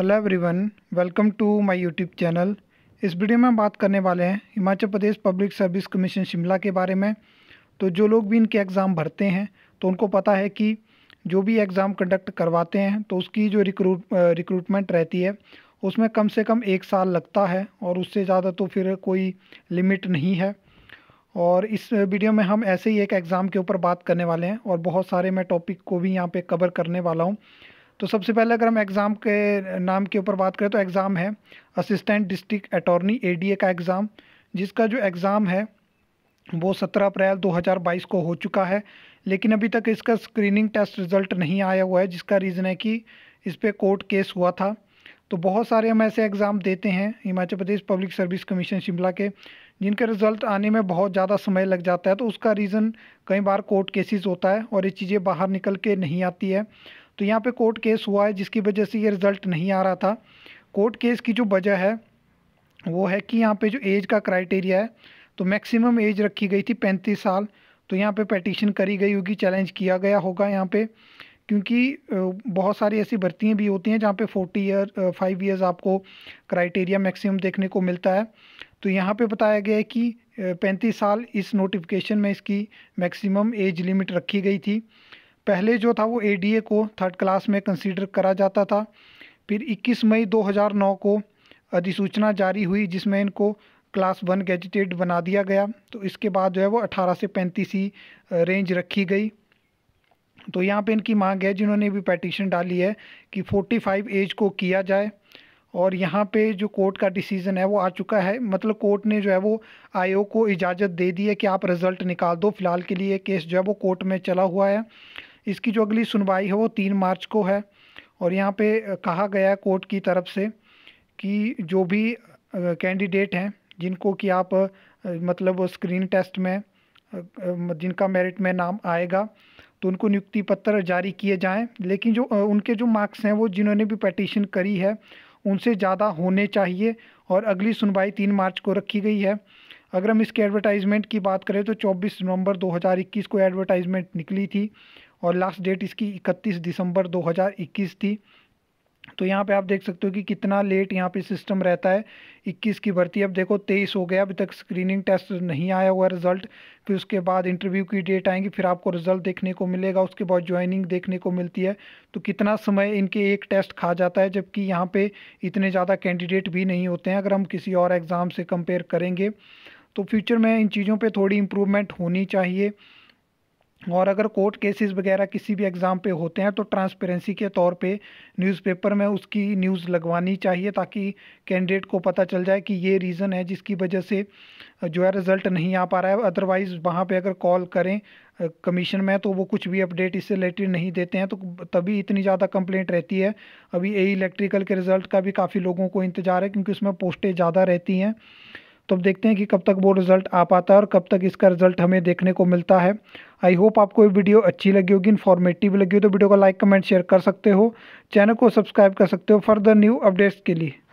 hello everyone welcome to my YouTube channel इस video में बात करने वाले हैं Himachal Pradesh public service commission Shimla के बारे में तो जो लोग भी इनके एग्ज़ाम भरते हैं तो उनको पता है कि जो भी एग्ज़ाम कंडक्ट करवाते हैं तो उसकी जो रिक्रूट रिक्रूटमेंट रहती है उसमें कम से कम एक साल लगता है और उससे ज़्यादा तो फिर कोई लिमिट नहीं है और इस वीडियो में हम ऐसे ही एक एग्ज़ाम के ऊपर बात करने वाले हैं और बहुत सारे मैं टॉपिक को भी यहाँ पर कवर करने वाला हूँ तो सबसे पहले अगर हम एग्ज़ाम के नाम के ऊपर बात करें तो एग्ज़ाम है असिस्टेंट डिस्ट्रिक्ट अटॉर्नी ए का एग्ज़ाम जिसका जो एग्ज़ाम है वो 17 अप्रैल 2022 को हो चुका है लेकिन अभी तक इसका स्क्रीनिंग टेस्ट रिज़ल्ट नहीं आया हुआ है जिसका रीज़न है कि इस पर कोर्ट केस हुआ था तो बहुत सारे हम ऐसे एग्ज़ाम देते हैं Himachal Pradesh public service commission Shimla के जिनके रिज़ल्ट आने में बहुत ज़्यादा समय लग जाता है तो उसका रीज़न कई बार कोर्ट केसेस होता है और ये चीज़ें बाहर निकल के नहीं आती है तो यहाँ पे कोर्ट केस हुआ है जिसकी वजह से ये रिज़ल्ट नहीं आ रहा था कोर्ट केस की जो वजह है वो है कि यहाँ पे जो एज का क्राइटेरिया है तो मैक्सिमम एज रखी गई थी पैंतीस साल तो यहाँ पे पटिशन करी गई होगी चैलेंज किया गया होगा यहाँ पे क्योंकि बहुत सारी ऐसी भर्तियाँ भी होती हैं जहाँ पे फोर्टी ईयर फाइव ईयर्स आपको क्राइटेरिया मैक्सिमम देखने को मिलता है तो यहाँ पे बताया गया है कि पैंतीस साल इस नोटिफिकेशन में इसकी मैक्सिमम एज लिमिट रखी गई थी पहले जो था वो ए को थर्ड क्लास में कंसीडर करा जाता था फिर 21 मई 2009 को अधिसूचना जारी हुई जिसमें इनको क्लास वन गैजिटेड बना दिया गया तो इसके बाद जो है वो 18 से पैंतीस ही रेंज रखी गई तो यहाँ पे इनकी मांग है जिन्होंने भी पटिशन डाली है कि 45 एज को किया जाए और यहाँ पे जो कोर्ट का डिसीज़न है वो आ चुका है मतलब कोर्ट ने जो है वो आयोग को इजाज़त दे दी है कि आप रिज़ल्ट निकाल दो फिलहाल के लिए केस जो है वो कोर्ट में चला हुआ है इसकी जो अगली सुनवाई है वो तीन मार्च को है और यहाँ पे कहा गया है कोर्ट की तरफ से कि जो भी कैंडिडेट हैं जिनको कि आप मतलब स्क्रीन टेस्ट में जिनका मेरिट में नाम आएगा तो उनको नियुक्ति पत्र जारी किए जाएं लेकिन जो उनके जो मार्क्स हैं वो जिन्होंने भी पटिशन करी है उनसे ज़्यादा होने चाहिए और अगली सुनवाई तीन मार्च को रखी गई है अगर हम इसके एडवर्टाइजमेंट की बात करें तो 24 नवंबर 2021 को एडवर्टाइजमेंट निकली थी और लास्ट डेट इसकी 31 दिसंबर 2021 थी तो यहाँ पे आप देख सकते हो कि कितना लेट यहाँ पे सिस्टम रहता है 21 की भर्ती अब देखो 23 हो गया अभी तक स्क्रीनिंग टेस्ट नहीं आया हुआ रिजल्ट फिर उसके बाद इंटरव्यू की डेट आएंगी फिर आपको रिजल्ट देखने को मिलेगा उसके बाद ज्वाइनिंग देखने को मिलती है तो कितना समय इनके एक टेस्ट खा जाता है जबकि यहाँ पर इतने ज़्यादा कैंडिडेट भी नहीं होते हैं अगर हम किसी और एग्ज़ाम से कंपेयर करेंगे तो फ्यूचर में इन चीज़ों पर थोड़ी इम्प्रूवमेंट होनी चाहिए और अगर कोर्ट केसेस वगैरह किसी भी एग्ज़ाम पे होते हैं तो ट्रांसपेरेंसी के तौर पे न्यूज़पेपर में उसकी न्यूज़ लगवानी चाहिए ताकि कैंडिडेट को पता चल जाए कि ये रीज़न है जिसकी वजह से जो है रिज़ल्ट नहीं आ पा रहा है अदरवाइज़ वहाँ पे अगर कॉल करें कमीशन में तो वो कुछ भी अपडेट इससे रिलेटेड नहीं देते हैं तो तभी इतनी ज़्यादा कंप्लेंट रहती है अभी ए इलेक्ट्रिकल e के रिज़ल्ट का भी काफ़ी लोगों को इंतज़ार है क्योंकि उसमें पोस्टें ज़्यादा रहती हैं तो अब देखते हैं कि कब तक वो रिज़ल्ट आ पाता है और कब तक इसका रिज़ल्ट हमें देखने को मिलता है आई होप आपको ये वीडियो अच्छी लगी होगी इन्फॉर्मेटिव लगी हो तो वीडियो को लाइक कमेंट शेयर कर सकते हो चैनल को सब्सक्राइब कर सकते हो फर्दर न्यू अपडेट्स के लिए